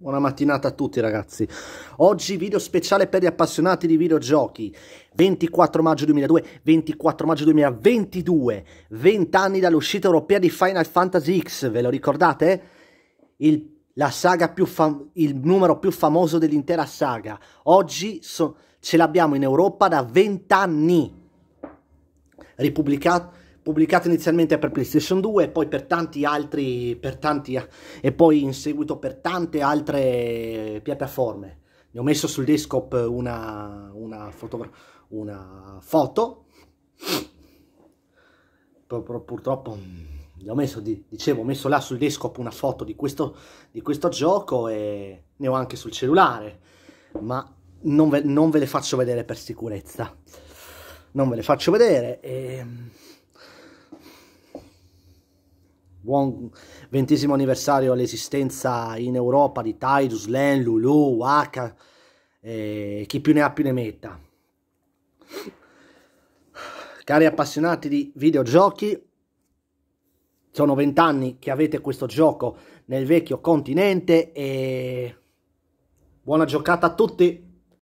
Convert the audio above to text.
Buona mattinata a tutti ragazzi. Oggi video speciale per gli appassionati di videogiochi. 24 maggio 2002, 24 maggio 2022, 20 anni dall'uscita europea di Final Fantasy X, ve lo ricordate? Il, il numero più famoso dell'intera saga. Oggi so ce l'abbiamo in Europa da 20 anni. Ripubblicato pubblicato inizialmente per PlayStation 2 e poi per tanti altri per tanti, e poi in seguito per tante altre piattaforme. Ne ho messo sul desktop una, una, foto, una foto. Purtroppo mm, ho messo, dicevo, ho messo là sul desktop una foto di questo, di questo gioco e ne ho anche sul cellulare, ma non ve, non ve le faccio vedere per sicurezza. Non ve le faccio vedere. E... Ehm, buon ventesimo anniversario all'esistenza in Europa di Tidus, Len, Lulu, Waka eh, chi più ne ha più ne metta. Cari appassionati di videogiochi, sono vent'anni che avete questo gioco nel vecchio continente e buona giocata a tutti!